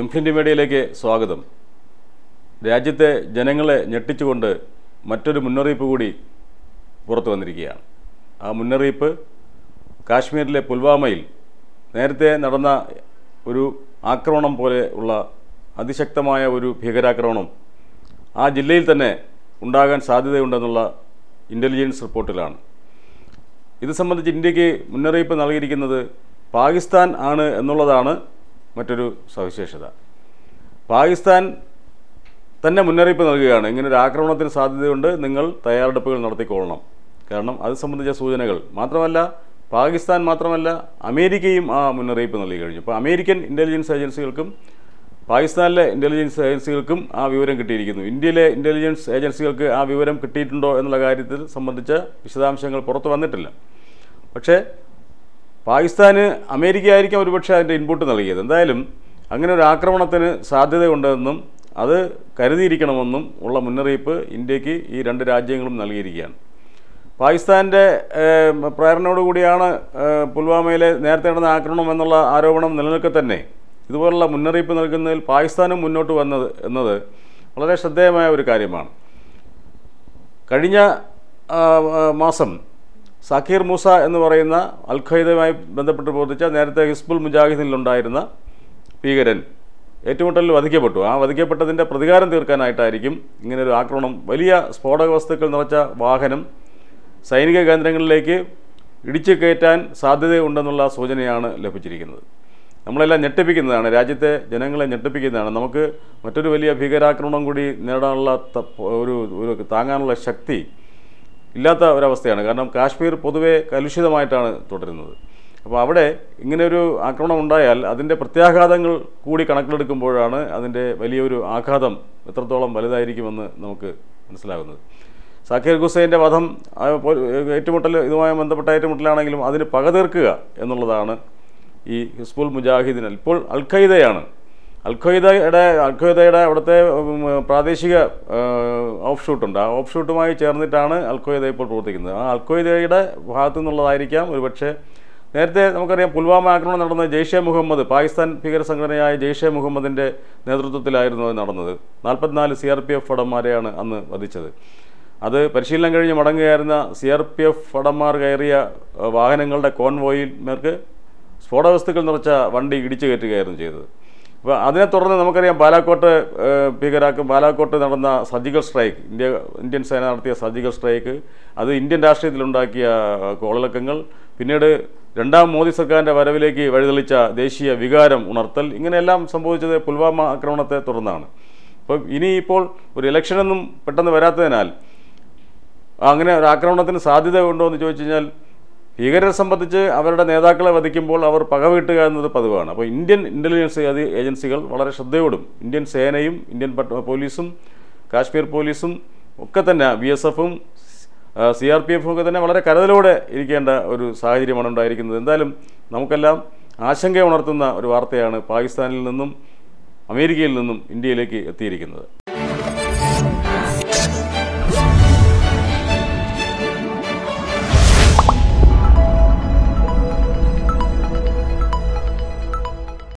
എംഫിൻ്റെ മീഡിയയിലേക്ക് സ്വാഗതം രാജ്യത്തെ ജനങ്ങളെ ഞെട്ടിച്ചുകൊണ്ട് മറ്റൊരു മുന്നറിയിപ്പ് കൂടി പുറത്തു വന്നിരിക്കുകയാണ് ആ മുന്നറിയിപ്പ് കാശ്മീരിലെ പുൽവാമയിൽ നേരത്തെ നടന്ന ഒരു ആക്രമണം പോലെ ഉള്ള അതിശക്തമായ ഒരു ഭീകരാക്രമണം ആ ജില്ലയിൽ തന്നെ ഉണ്ടാകാൻ സാധ്യതയുണ്ടെന്നുള്ള ഇൻ്റലിജൻസ് റിപ്പോർട്ടിലാണ് ഇത് സംബന്ധിച്ച് ഇന്ത്യക്ക് മുന്നറിയിപ്പ് നൽകിയിരിക്കുന്നത് പാകിസ്ഥാൻ ആണ് എന്നുള്ളതാണ് മറ്റൊരു സവിശേഷത പാകിസ്ഥാൻ തന്നെ മുന്നറിയിപ്പ് നൽകുകയാണ് ഇങ്ങനൊരു ആക്രമണത്തിന് സാധ്യതയുണ്ട് നിങ്ങൾ തയ്യാറെടുപ്പുകൾ നടത്തിക്കൊള്ളണം കാരണം അത് സംബന്ധിച്ച സൂചനകൾ മാത്രമല്ല പാകിസ്ഥാൻ മാത്രമല്ല അമേരിക്കയും ആ മുന്നറിയിപ്പ് നൽകി കഴിഞ്ഞു അപ്പോൾ അമേരിക്കൻ ഇൻ്റലിജൻസ് ഏജൻസികൾക്കും പാകിസ്ഥാനിലെ ഇൻ്റലിജൻസ് ഏജൻസികൾക്കും ആ വിവരം കിട്ടിയിരിക്കുന്നു ഇന്ത്യയിലെ ഇൻ്റലിജൻസ് ഏജൻസികൾക്ക് ആ വിവരം കിട്ടിയിട്ടുണ്ടോ എന്നുള്ള കാര്യത്തിൽ സംബന്ധിച്ച വിശദാംശങ്ങൾ പുറത്തു വന്നിട്ടില്ല പക്ഷേ പാകിസ്ഥാന് അമേരിക്ക ആയിരിക്കും ഒരുപക്ഷെ അതിൻ്റെ ഇൻപുട്ട് നൽകിയത് എന്തായാലും അങ്ങനെ ഒരു ആക്രമണത്തിന് സാധ്യതയുണ്ടെന്നും അത് കരുതിയിരിക്കണമെന്നും ഉള്ള മുന്നറിയിപ്പ് ഇന്ത്യക്ക് ഈ രണ്ട് രാജ്യങ്ങളും നൽകിയിരിക്കുകയാണ് പാകിസ്ഥാൻ്റെ പ്രേരണയോടുകൂടിയാണ് പുൽവാമയിലെ നേരത്തെ നടന്ന ആക്രമണം എന്നുള്ള ആരോപണം നിലനിൽക്കെ തന്നെ ഇതുപോലുള്ള മുന്നറിയിപ്പ് നൽകുന്നതിൽ പാകിസ്ഥാനും മുന്നോട്ട് വന്നത് എന്നത് വളരെ ശ്രദ്ധേയമായ ഒരു കാര്യമാണ് കഴിഞ്ഞ മാസം സക്കീർ മൂസ എന്ന് പറയുന്ന അൽ ഖയ്ദയുമായി ബന്ധപ്പെട്ട് പ്രവർത്തിച്ച നേരത്തെ ഹിസ്ബുൽ മുജാഹിദിനിലുണ്ടായിരുന്ന ഭീകരൻ ഏറ്റുമുട്ടലിൽ വധിക്കപ്പെട്ടു ആ വധിക്കപ്പെട്ടതിൻ്റെ പ്രതികാരം തീർക്കാനായിട്ടായിരിക്കും ഇങ്ങനൊരു ആക്രമണം വലിയ സ്ഫോടക വസ്തുക്കൾ നിറച്ച വാഹനം സൈനിക കേന്ദ്രങ്ങളിലേക്ക് ഇടിച്ചു കയറ്റാൻ സാധ്യതയുണ്ടെന്നുള്ള സൂചനയാണ് ലഭിച്ചിരിക്കുന്നത് നമ്മളെല്ലാം ഞെട്ടിപ്പിക്കുന്നതാണ് രാജ്യത്തെ ജനങ്ങളെ ഞെട്ടിപ്പിക്കുന്നതാണ് നമുക്ക് മറ്റൊരു വലിയ ഭീകരാക്രമണം കൂടി നേടാനുള്ള ഒരു ഒരു താങ്ങാനുള്ള ശക്തി ഇല്ലാത്ത ഒരവസ്ഥയാണ് കാരണം കാശ്മീർ പൊതുവെ കലുഷിതമായിട്ടാണ് തുടരുന്നത് അപ്പോൾ അവിടെ ഇങ്ങനെയൊരു ആക്രമണം ഉണ്ടായാൽ അതിൻ്റെ പ്രത്യാഘാതങ്ങൾ കൂടി കണക്കിലെടുക്കുമ്പോഴാണ് അതിൻ്റെ വലിയൊരു ആഘാതം എത്രത്തോളം വലുതായിരിക്കുമെന്ന് നമുക്ക് മനസ്സിലാകുന്നത് സാഖിർ ഹുസൈൻ്റെ വധം ഏറ്റുമുട്ടൽ ഇതുമായി ബന്ധപ്പെട്ട ഏറ്റുമുട്ടലാണെങ്കിലും അതിന് പകതീർക്കുക എന്നുള്ളതാണ് ഈ ഹിസ്ബുൽ മുജാഹിദിനൽ ഇപ്പോൾ അൽ അൽഖയ്ദയുടെ അൽഖയ്ദയുടെ അവിടുത്തെ പ്രാദേശിക ഓഫ് ഷൂട്ടുണ്ട് ആ ഓഫ് ഷൂട്ടുമായി ചേർന്നിട്ടാണ് അൽഖയ്ദ ഇപ്പോൾ പ്രവർത്തിക്കുന്നത് ആ അൽഖയ്ദയുടെ ഭാഗത്തു നിന്നുള്ളതായിരിക്കാം ഒരുപക്ഷെ നേരത്തെ നമുക്കറിയാം പുൽവാമ ആക്രമണം നടന്ന ജെയ്ഷെ മുഹമ്മദ് പാകിസ്ഥാൻ ഭീകര സംഘടനയായ ജെയ്ഷെ മുഹമ്മദിൻ്റെ നേതൃത്വത്തിലായിരുന്നു അത് നടന്നത് നാൽപ്പത്തിനാല് സി ആർ പി എഫ് ഭടന്മാരെയാണ് അന്ന് വധിച്ചത് അത് പരിശീലനം കഴിഞ്ഞ് മടങ്ങുകയായിരുന്ന സി ആർ പി എഫ് ഭടന്മാർ കയറിയ വാഹനങ്ങളുടെ കോൺവോയിൽമാർക്ക് സ്ഫോടവസ്തുക്കൾ നിറച്ച വണ്ടി ഇടിച്ചു കയറ്റുകയായിരുന്നു ചെയ്തത് അപ്പോൾ അതിനെ തുടർന്ന് നമുക്കറിയാം ബാലാക്കോട്ട് ഭീകരാക്ക് ബാലാക്കോട്ട് നടന്ന സർജിക്കൽ സ്ട്രൈക്ക് ഇന്ത്യ ഇന്ത്യൻ സേന നടത്തിയ സർജിക്കൽ സ്ട്രൈക്ക് അത് ഇന്ത്യൻ രാഷ്ട്രീയത്തിലുണ്ടാക്കിയ കോളിളക്കങ്ങൾ പിന്നീട് രണ്ടാം മോദി സർക്കാരിൻ്റെ വരവിലേക്ക് വഴിതെളിച്ച ദേശീയ വികാരം ഉണർത്തൽ ഇങ്ങനെയെല്ലാം സംഭവിച്ചത് പുൽവാമ ആക്രമണത്തെ തുടർന്നാണ് അപ്പം ഇനിയിപ്പോൾ ഒരു ഇലക്ഷനൊന്നും പെട്ടെന്ന് വരാത്തതിനാൽ അങ്ങനെ ഒരു ആക്രമണത്തിന് സാധ്യത ഉണ്ടോ എന്ന് ചോദിച്ചു കഴിഞ്ഞാൽ ഭീകരരെ സംബന്ധിച്ച് അവരുടെ നേതാക്കളെ വധിക്കുമ്പോൾ അവർ പകവീട്ടുക എന്നത് പതിവാണ് അപ്പോൾ ഇന്ത്യൻ ഇൻ്റലിജൻസ് ഏജൻസികൾ വളരെ ശ്രദ്ധയോടും ഇന്ത്യൻ സേനയും ഇന്ത്യൻ പോലീസും കാശ്മീർ പോലീസും ഒക്കെ തന്നെ ബി എസ് എഫും സി ആർ പി എഫും ഒക്കെ തന്നെ വളരെ കരുതലോടെ ഇരിക്കേണ്ട ഒരു സാഹചര്യമാണ് ഉണ്ടായിരിക്കുന്നത് എന്തായാലും നമുക്കെല്ലാം ആശങ്ക ഉണർത്തുന്ന ഒരു വാർത്തയാണ് പാകിസ്ഥാനിൽ നിന്നും അമേരിക്കയിൽ നിന്നും ഇന്ത്യയിലേക്ക് എത്തിയിരിക്കുന്നത്